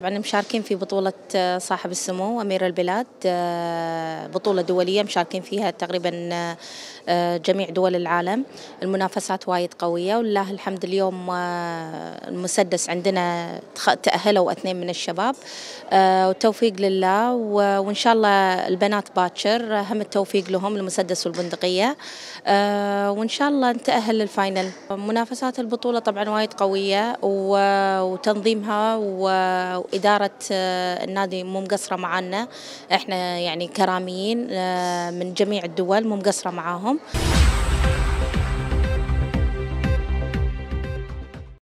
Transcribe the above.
طبعا مشاركين في بطولة آه، صاحب السمو أمير البلاد آه، بطولة دولية مشاركين فيها تقريبا آه، جميع دول العالم المنافسات وايد قوية ولله الحمد اليوم المسدس عندنا تأهلوا اثنين من الشباب والتوفيق لله وإن شاء الله البنات باكر هم التوفيق لهم المسدس والبندقية وإن شاء الله نتأهل للفاينل منافسات البطولة طبعا وايد قوية وتنظيمها و وإدارة آه، النادي مو مقصرة معنا احنا يعني كراميين آه، من جميع الدول مو مقصرة معاهم